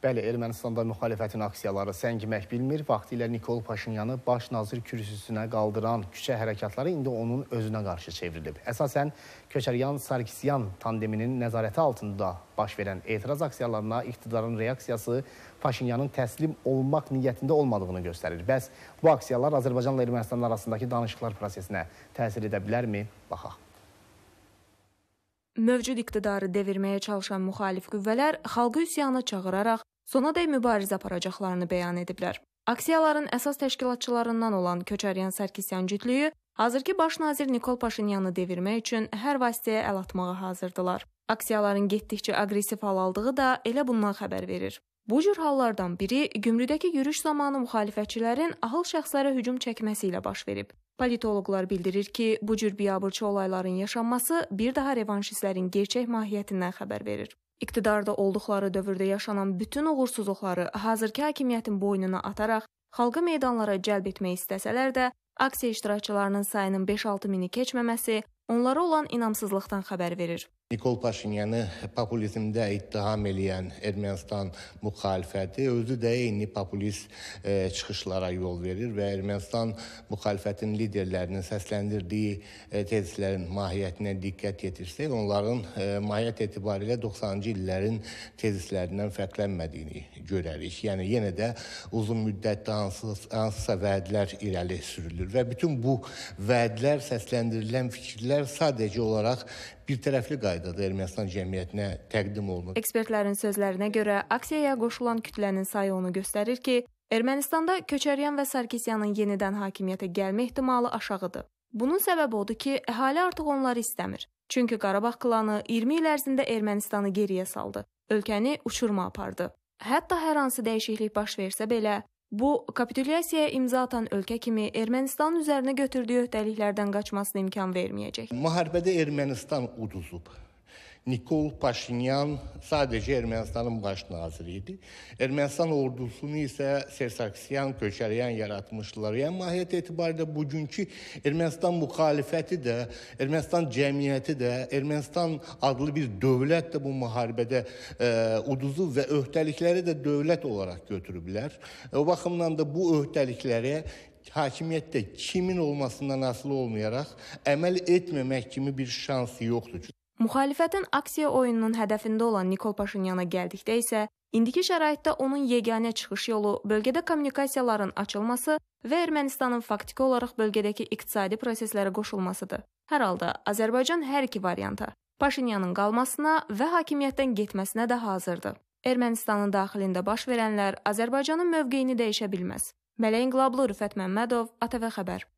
Bəli, Ermənistanda müxalifətin aksiyaları səngimək bilmir. Vaxtilə Nikol Paşinyanı baş nazir kürsüsünə qaldıran küçə hərəkatları indi onun özünə qarşı çevrilib. Əsasən Köçəryan-Sarkisyan tandeminin nəzarəti altında baş verən etiraz aksiyalarına iqtidarın reaksiyası Paşinyanın təslim olmaq niyyətində olmadığını göstərir. Bəs bu aksiyalar Azərbaycanla Ermənistan arasındakı danışıqlar prosesinə təsir edə bilərmi? Baxaq. Mövcud iqtidarı devirməyə çalışan müxalif qüvvələr xalqı üsyana çağıraraq sonadək mübarizə aparacaqlarını bəyan ediblər. Aksiyaların əsas təşkilatçılarından olan Köçəryan Sarkisyan cütlüyü hazırki baş nazir Nikol Paşinyanı devirmək üçün hər vasitəyə əl atmağa hazırdılar. Aksiyaların getdikcə aqressiv hal aldığı da elə bundan xəbər verir. Bu cür hallardan biri Gümrüdəki yürüş zamanı müxalifətçilərin ahıl şəxslərə hücum çəkməsi ilə baş verib. Politoloqlar bildirir ki, bu cür biabırçı olayların yaşanması bir daha revanşistlərin gerçək mahiyyətindən xəbər verir. İqtidarda olduqları dövrdə yaşanan bütün uğursuzluqları hazırki hakimiyyətin boynuna ataraq xalqı meydanlara cəlb etmək istəsələr də, aksiya iştirakçılarının sayının 5-6 mini keçməməsi onlara olan inamsızlıqdan xəbər verir. Nikol Paşinyanı populizmdə ittiham eləyən Ermənistan müxalifəti özü də eyni populist e, çıxışlara yol verir və Ermənistan müxalifətinin liderlərinin səsləndirdiyi e, tezislərin mahiyyətinə diqqət yetirsək, onların e, mahiyyət etibarilə 90-cı illərin tezislərindən fərqlənmədiyini görərik. Yəni yenə də uzun müddətdə hansısa, hansısa vədlər irəli sürülür və bütün bu vədlər, səsləndirilən fikirlər sadəcə olaraq bir tərəfli qaydada qaydada Ermənistan cəmiyyətinə təqdim olunur. Ekspertlərin sözlərinə görə aksiyaya qoşulan kütlənin sayı onu göstərir ki, Ermənistanda Köçəryan və Sarkisyanın yenidən hakimiyyətə gəlmə ehtimalı aşağıdır. Bunun səbəbi odur ki, əhali artıq onları istəmir. Çünki Qarabağ klanı 20 il ərzində Ermənistanı geriyə saldı, ölkəni uçurma apardı. Hətta hər hansı dəyişiklik baş versə belə, Bu, kapitulyasiyaya imza atan ölkə kimi Ermənistanın üzərinə götürdüyü öhdəliklərdən qaçmasına imkan verməyəcək. Müharibədə Ermənistan uduzub. Nikol Paşinyan sadəcə Ermənistanın baş naziri idi. Ermənistan ordusunu isə Sersaksyan, Köçəryan yaratmışdılar. Yəni mahiyyət etibarilə bugünkü Ermənistan müxalifəti də, Ermənistan cəmiyyəti də, Ermənistan adlı bir dövlət də bu müharibədə e, uduzu və öhdəlikləri də dövlət olaraq götürüblər. E, o baxımdan da bu öhdəliklərə hakimiyyətdə kimin olmasından asılı olmayaraq əməl etməmək kimi bir şans yoxdur. Müxalifətin aksiya oyununun hədəfində olan Nikol Paşinyana gəldikdə isə indiki şəraitdə onun yeganə çıxış yolu bölgədə kommunikasiyaların açılması və Ermənistanın faktiki olaraq bölgədəki iqtisadi proseslərə qoşulmasıdır. Hər halda Azərbaycan hər iki varianta Paşinyanın qalmasına və hakimiyyətdən getməsinə də hazırdır. Ermənistanın daxilində baş verənlər Azərbaycanın mövqeyini dəyişə bilməz. Mələk İnqilablı Rüfət Məmmədov, ATV xəbər.